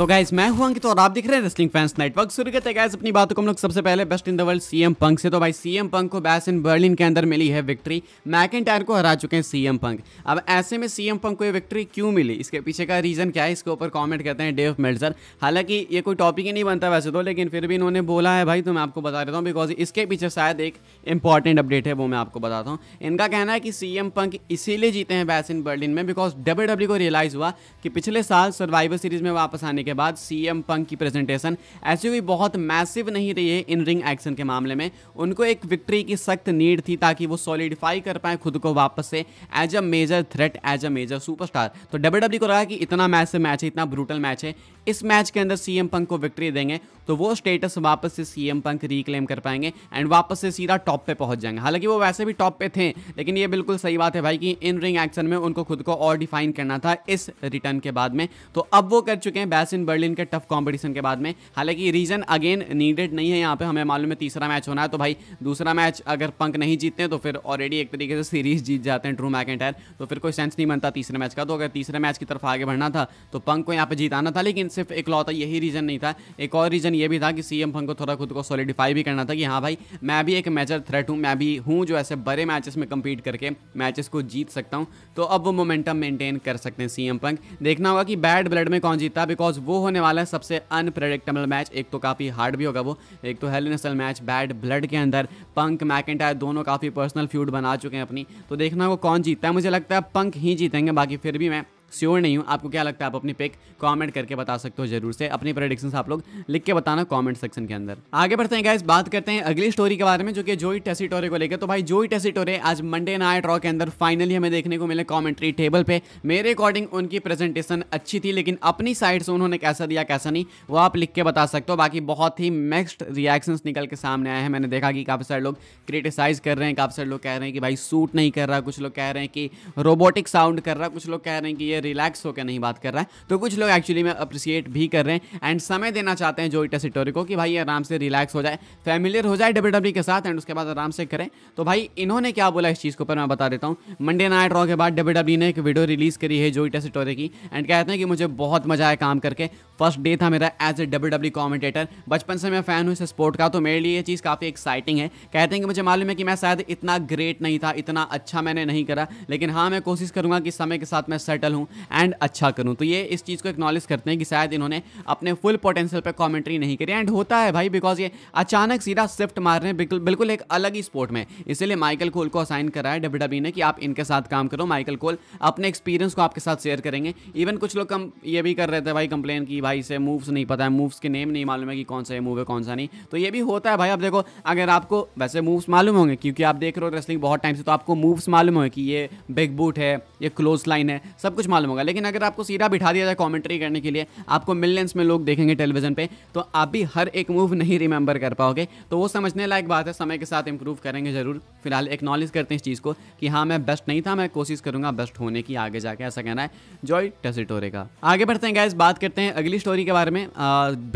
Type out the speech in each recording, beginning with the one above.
तो गाइज मैं हुआ तो और आप दिख रहे हैं रेस्लिंग फैंस नेटवर्क शुरू करते गैस अपनी बातों को हम लोग सबसे पहले best in the world CM Punk से तो भाई सीएम पंक को बैस इन बर्लिन के अंदर मिली है विक्ट्री मैकिन को हरा चुके हैं सीएम पंक अब ऐसे में सीएम पंक को ये विक्ट्री क्यों मिली इसके पीछे का रीज़न क्या है इसके ऊपर कॉमेंट करते हैं डेव मेडसर हालांकि ये कोई टॉपिक ही नहीं बनता वैसे तो लेकिन फिर भी इन्होंने बोला है भाई तो मैं आपको बता देता हूँ बिकॉज इसके पीछे शायद एक इंपॉर्टेंट अपडेट है वो मैं आपको बताता हूँ इनका कहना है कि सीएम पंक इसीलिए जीते हैं बैस इन बर्लिन में बिकॉज डब्ल्यू e को रियलाइज़ हुआ कि पिछले साल सर्वाइवर सीरीज़ में वापस आने के के बाद सीएम पंक की प्रेजेंटेशन ऐसे भी बहुत मैसिव नहीं रही है इन रिंग एक्शन के मामले में उनको एक विक्ट्री की सख्त नीड थी ताकि वो सॉलिडिफाई कर पाए खुद को वापस से as a major threat as a major superstar तो डब्ल्यू e को रहा कि इतना मैसिव मैच है इतना ब्रूटल मैच है इस मैच के अंदर सीएम पंक को विक्ट्री देंगे तो वो स्टेटस वापस से सीएम पंक रिक्लेम कर पाएंगे एंड वापस से सीधा टॉप पे पहुंच जाएंगे हालांकि वो वैसे भी टॉप पे थे लेकिन ये बिल्कुल सही बात है भाई कि इन रिंग एक्शन में उनको खुद को और डिफाइन करना था इस रिटर्न के बाद में तो अब वो कर चुके हैं बैस इन बर्लिन के टफ कॉम्पिटिशन के बाद में हालांकि रीजन अगेन नीडेड नहीं है यहाँ पे हमें मालूम है तीसरा मैच होना है तो भाई दूसरा मैच अगर पंक नहीं जीतते तो फिर ऑलरेडी एक तरीके से सीरीज जीत जाते हैं ड्रू मैक तो फिर कोई सेंस नहीं बनता तीसरे मैच का तो अगर तीसरे मैच की तरफ आगे बढ़ना था तो पंक को यहाँ पे जिताना था लेकिन सिर्फ एक लौता यही रीजन नहीं था एक और रीजन ये भी था कि सीएम पंक को थोड़ा खुद को सॉलिडिफाई भी करना था कि हाँ भाई मैं भी एक मेजर थ्रेट हूँ मैं भी हूँ जो ऐसे बड़े मैचेस में कंपीट करके मैचेस को जीत सकता हूँ तो अब वो मोमेंटम मेंटेन कर सकते हैं सीएम पंक देखना होगा कि बैड ब्लड में कौन जीतता बिकॉज वो होने वाला है सबसे अनप्रडिक्टेबल मैच एक तो काफ़ी हार्ड भी होगा वो एक तो नसल मैच बैड ब्लड के अंदर पंक मैकेंटायर दोनों काफ़ी पर्सनल फ्यूड बना चुके हैं अपनी तो देखना वो कौन जीतता है मुझे लगता है पंक ही जीतेंगे बाकी फिर भी मैं श्योर नहीं हूँ आपको क्या लगता है आप अपनी पिक कॉमेंट करके बता सकते हो जरूर से अपनी प्रडिक्शन आप लोग लिख के बताना कॉमेंट सेक्शन के अंदर आगे बढ़ते हैं गाइज बात करते हैं अगली स्टोरी के बारे में जो कि जोई टेसिटोरे को लेकर तो भाई जोई टेसिटोरे आज मंडे नाइट रॉ के अंदर फाइनली हमें देखने को मिले कॉमेंट्री टेबल पर मेरे अकॉर्डिंग उनकी प्रेजेंटेशन अच्छी थी लेकिन अपनी साइड से उन्होंने कैसा दिया कैसा नहीं वो आप लिख के बता सकते हो बाकी बहुत ही मिक्सड रिएक्शन निकल के सामने आए हैं मैंने देखा कि काफ़ी सारे लोग क्रिटिसाइज कर रहे हैं काफ़ी सारे लोग कह रहे हैं कि भाई सूट नहीं कर रहा कुछ लोग कह रहे हैं कि रोबोटिक साउंड कर रहा कुछ लोग कह रहे हैं कि ये रिलैक्स होकर नहीं बात कर रहा है तो कुछ लोग एक्चुअली में अप्रिसिएट भी कर रहे हैं एंड समय देना चाहते हैं जोइटा सिटोरी को कि भाई आराम से रिलैक्स हो जाए फैमिलियर हो जाए डब्ल्यू e के साथ एंड उसके बाद आराम से करें तो भाई इन्होंने क्या बोला इस चीज़ के ऊपर मैं बता देता हूँ मंडे नाइट रॉ के बाद डब्ल्यू e ने एक वीडियो रिलीज़ करी है जोइटा सिटोरी की एंड कहते हैं कि मुझे बहुत मज़ा आया काम करके फर्स्ट डे था मेरा as a W W commentator बचपन से मैं फ़ैन हूँ इस स्पोर्ट का तो मेरे लिए ये चीज़ काफ़ी एक्साइटिंग है कहते हैं कि मुझे मालूम है कि मैं शायद इतना ग्रेट नहीं था इतना अच्छा मैंने नहीं करा लेकिन हाँ मैं कोशिश करूँगा कि समय के साथ मैं सेटल हूँ एंड अच्छा करूँ तो ये इस चीज़ को एक्नॉलेज करते हैं कि शायद इन्होंने अपने फुल पोटेंशियल पर कॉमेंट्री नहीं करी एंड होता है भाई बिकॉज ये अचानक सीधा शिफ्ट मार रहे हैं बिल्कुल बिल्कुल एक अलग ही स्पोर्ट में इसीलिए माइकल कोल को असाइन करा है डब्ल्यू ने कि आप इनके साथ काम करो माइकल कोल अपने एक्सपीरियंस को आपके साथ शेयर करेंगे इवन कुछ लोग कम ये भी कर रहे थे भाई कंप्लेन कि भाई इसे मूव्स नहीं पता है मूव्स के नेम नहीं मालूम है कि कौन सा ये मूव है कौन सा नहीं तो ये भी होता है भाई आप देखो अगर आपको वैसे मूव्स मालूम होंगे क्योंकि आप देख रहे हो रेसलिंग बहुत टाइम से तो आपको मूव्स मालूम होंगे कि ये बिग बूट है ये क्लोज लाइन है सब कुछ मालूम मालूम होगा लेकिन अगर आपको सीधा बिठा दिया जाए कॉमेंट्री करने के लिए आपको मिलियंस में लोग देखेंगे टेलीविजन पर तो आप भी हर एक मूव नहीं रिमेंबर कर पाओगे तो वो समझने लायक बात है समय के साथ इंप्रूव करेंगे ज़रूर फिलहाल एक्नॉलेज करते हैं इस चीज़ को कि हाँ मैं बेस्ट नहीं था मैं कोशिश करूंगा बेस्ट होने की आगे जाके ऐसा कहना है जॉय टेसिटोरे का आगे बढ़ते हैं गैस बात करते हैं अगली स्टोरी के बारे में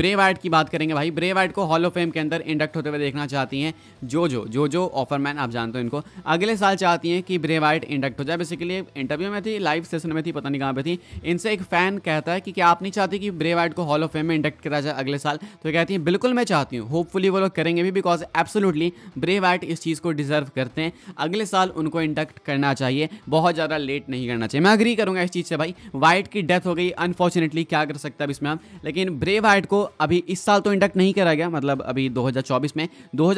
ब्रेव आर्ट की बात करेंगे भाई ब्रेव आर्ट को हॉल ऑफ फेम के अंदर इंडक्ट होते हुए देखना चाहती हैं जो जो जो जो ऑफरमैन आप जानते हो इनको अगले साल चाहती हैं कि ब्रेव आर्ट इंडक्ट हो जाए बेसिकली इंटरव्यू में थी लाइव सेशन में थी पता नहीं कहाँ पे थी इनसे एक फ़ैन कहता है कि क्या आप नहीं चाहती कि ब्रे वाइट को हॉल ऑफ फेम में इंडक्ट करा जाए अगले साल तो कहती हैं बिल्कुल मैं चाहती हूँ होपफुली वो लोग करेंगे भी बिकॉज एब्सोलूटली ब्रे वाइट इस चीज़ को डिजर्व करते हैं अगले साल उनको इंडक्ट करना चाहिए बहुत ज़्यादा लेट नहीं करना चाहिए मैं अग्री करूँगा इस चीज़ से भाई वाइट की डेथ हो गई अनफॉर्चुनेटली क्या कर सकता है इसमें हम लेकिन ब्रे वाइट को अभी इस साल तो इंडक्ट नहीं करा गया मतलब अभी दो में दो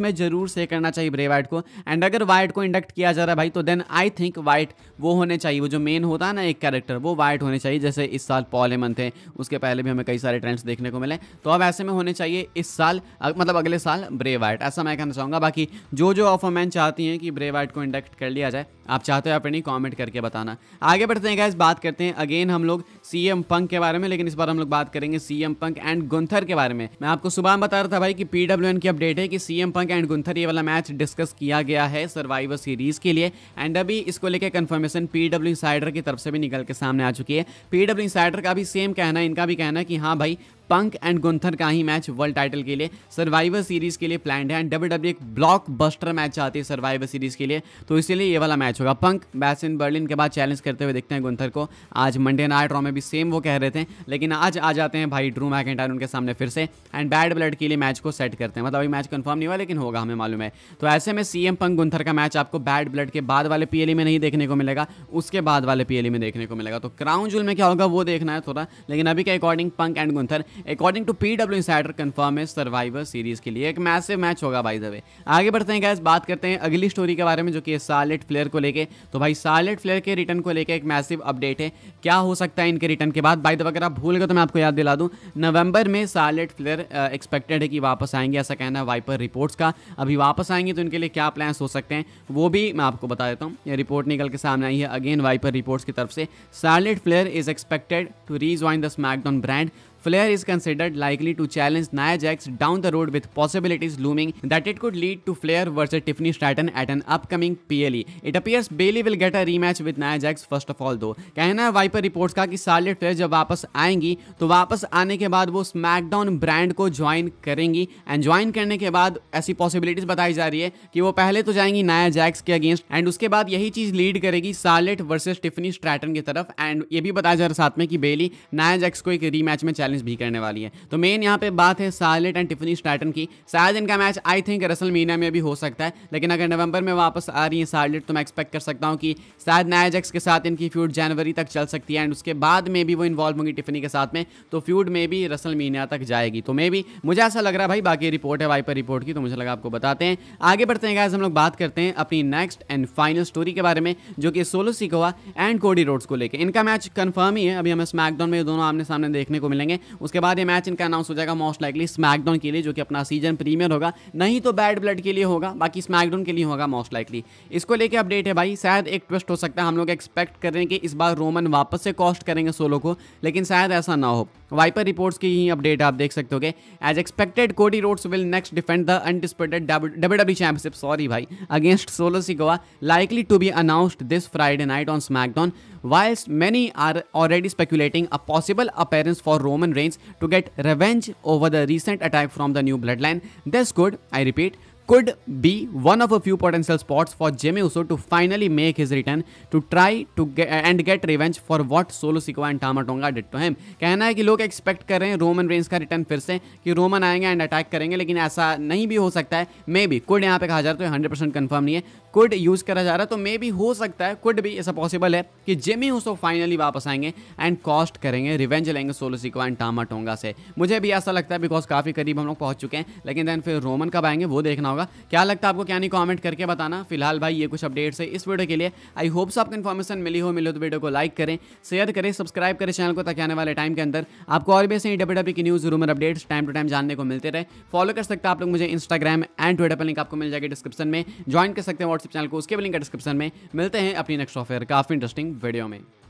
में जरूर से करना चाहिए ब्रे वाइट को एंड अगर वाइट को इंडक्ट किया जा रहा है भाई तो देन आई थिंक वाइट वो होने चाहिए वो जो मेन होता है ना एक कैरेक्टर वो वाइट होने चाहिए जैसे इस साल पॉल हेमंत थे उसके पहले भी हमें कई सारे ट्रेंड्स देखने को मिले तो अब ऐसे में होने चाहिए इस साल मतलब अगले साल ब्रे वाइट ऐसा मैं कहना चाहूँगा बाकी जो जो ऑफर मैन चाहती हैं कि ब्रे वाइट को इंडक्ट कर लिया जाए आप चाहते हो आप अपनी कॉमेंट करके बताना आगे बढ़ते हैं गैस बात करते हैं अगेन हम लोग सी पंक के बारे में लेकिन इस बार हम लोग बात करेंगे सी पंक एंड गुंथर के बारे में मैं आपको सुबह बता रहा था भाई कि पी की अपडेट है कि सी पंक एंड गुंथर ये वाला मैच डिस्कस किया गया है सर्वाइवर सीरीज के लिए एंड अभी इसको लेकर कन्फर्मेशन पी डब्ल्यू साइडर की तरफ से भी निकल के सामने आ चुकी है पीडब्ल्यू इंसाइडर का भी सेम कहना है इनका भी कहना है कि हाँ भाई पंक एंड गुंथन का ही मैच वर्ल्ड टाइटल के लिए सर्वाइवर सीरीज के लिए प्लान है एंड डब्ल्यू डब्ल्यू एक ब्लॉक बस्टर मैच चाहती है सर्वाइवर सीरीज के लिए तो इसीलिए ये वाला मैच होगा पंक बैस इन बर्लिन के बाद चैलेंज करते हुए देखते हैं गुंथर को आज मंडे नाइट रॉ में भी सेम वो कह रहे थे लेकिन आज आ जाते हैं भाई ड्रू मैकेंटायर उनके सामने फिर से एंड बैड ब्लड के लिए मैच को सेट करते हैं मतलब अभी मैच कन्फर्म नहीं हुआ लेकिन होगा हमें मालूम है तो ऐसे में सीएम पंक गुंथर का मैच आपको बैड ब्लड के बाद वाले पी e में नहीं देखने को मिलेगा उसके बाद वाले पी e में देखने को मिलेगा तो क्राउन जूल में क्या होगा वो देखना है थोड़ा लेकिन अभी के according Punk and Gunther according to P W insider confirm है सर्वाइवर सीरीज के लिए एक मैसिव मैच होगा भाई दबे आगे बढ़ते हैं गैस बात करते हैं अगली स्टोरी के बारे में जो कि सालेट फ्लेयर को लेके तो भाई सालेट फ्लेयर के रिटर्न को लेकर एक मैसिव अपडेट है क्या हो सकता है इनके रिटर्न के बाद बाई दब अगर आप भूल गए तो मैं आपको याद दिला दूँ नवंबर में सालेट फ्लेयर एक्सपेक्टेड है कि वापस आएंगे ऐसा कहना है वाइपर रिपोर्ट्स का अभी वापस आएंगे तो इनके लिए क्या प्लान्स हो सकते हैं वो भी मैं आपको बता देता हूँ ये रिपोर्ट निकल के सामने आई है अगेन वाइपर रिपोर्ट्स की तरफ से Charlotte Flair is expected to reach the SmackDown brand Flair is considered likely to challenge Nia Jax down the road with possibilities looming that it could lead to Flair versus Tiffany Stratton at an upcoming PLE. It appears Bailey will get a rematch with Nia Jax first of all though. कहना है wiper reports का कि Charlotte Flair जब वापस आएंगी तो वापस आने के बाद वो स्मैकडाउन ब्रांड को ज्वाइन करेंगी एंड ज्वाइन करने के बाद ऐसी पॉसिबिलिटीज बताई जा रही है कि वो पहले तो जाएंगी नाया जैक्स के अगेंस्ट एंड उसके बाद यही चीज लीड करेगी शार्लेट वर्सेस टिफनी स्ट्रैटन की तरफ एंड ये भी बताया जा रहा साथ में कि बेली नाया जैक्स को एक रीमैच में चैलेंज टिफनीस भी करने वाली है तो मेन यहाँ पे बात है सार्लेट एंड टिफनी स्टैटन की शायद इनका match I think WrestleMania में भी हो सकता है लेकिन अगर नवंबर में वापस आ रही है सार्लेट तो मैं एक्सपेक्ट कर सकता हूँ कि शायद नायाजेक्स के साथ इनकी फ्यूड जनवरी तक चल सकती है एंड उसके बाद में भी वो इन्वॉल्व होंगी टिफनी के साथ में तो फ्यूड में भी रसल मीना तक जाएगी तो मे भी मुझे ऐसा लग रहा है भाई बाकी रिपोर्ट है वाइपर रिपोर्ट की तो मुझे लगा आपको बताते हैं आगे बढ़ते हैं हम लोग बात करते हैं अपनी नेक्स्ट एंड फाइनल स्टोरी के बारे में जो कि Solo Sikoa and Cody Rhodes को लेकर इनका मैच कन्फर्म ही है अभी हमें स्मैकडाउन में दोनों आमने सामने देखने को मिलेंगे उसके बाद ये मैच इनका अनाउंस हो जाएगा मोस्ट लाइकली स्मैकडाउन के लिए जो कि अपना सीजन प्रीमियर होगा नहीं तो बैड ब्लड के लिए होगा बाकी स्मैकडाउन के लिए होगा मोस्ट लाइकली इसको लेके अपडेट है भाई शायद एक ट्विस्ट हो सकता है हम लोग एक्सपेक्ट कर रहे हैं कि इस बार रोमन वापस से कॉस्ट करेंगे सोलो को लेकिन शायद ऐसा ना हो वाइपर रिपोर्ट्स की ही अपडेट आप देख सकते हो होगे as expected Cody Rhodes will next defend the undisputed W W championship sorry भाई against Solo Sikoa likely to be announced this Friday night on SmackDown while many are already speculating a possible appearance for Roman Reigns to get revenge over the recent attack from the new Bloodline this good I repeat could be one of a few potential spots for Jimmy Uso to finally make his return to try to get and get revenge for what Solo Sikoa and Tama Tonga did to him. कहना है कि लोग expect कर रहे हैं Roman Reigns का return फिर से कि Roman आएंगे and attack करेंगे लेकिन ऐसा नहीं भी हो सकता है maybe could यहाँ पे कहा जा रहा है तो 100% confirm नहीं है कुड यूज़ करा जा रहा है तो मे भी हो सकता है कुड भी ऐसा पॉसिबल है कि जेमी उसो फाइनली वापस आएंगे एंड कॉस्ट करेंगे रिवेंज लेंगे Solo Sikoa and Tama Tonga से मुझे भी ऐसा लगता है बिकॉज काफ़ी करीब हम लोग पहुंच चुके हैं लेकिन देन फिर रोमन कब आएंगे वो देखना होगा क्या लगता है आपको क्या नहीं कॉमेंट करके बताना फिलहाल भाई ये कुछ अपडेट्स है इस वीडियो के लिए आई होप सो आपको इन्फॉर्मेशन मिली हो मिले तो वीडियो को लाइक करें शेयर करें सब्सक्राइब करें चैनल को ताकि आने वाले टाइम के अंदर आपको और भी ऐसे डब्ल्यू डब्ल्यू की news rumour updates time to time जानने को मिलते रहे फॉलो कर सकते हैं आप लोग मुझे इंस्टाग्राम एंड ट्विटर पर लिंक आपको मिल जाएगी डिस्क्रिप्शन में ज्वाइन कर सकते हैं व्हाट्सएप व्हाट्सएप चैनल को उसके भी लिंक डिस्क्रिप्शन में मिलते हैं अपनी नेक्स्ट सॉफ्टवेयर काफ़ी इंटरेस्टिंग वीडियो में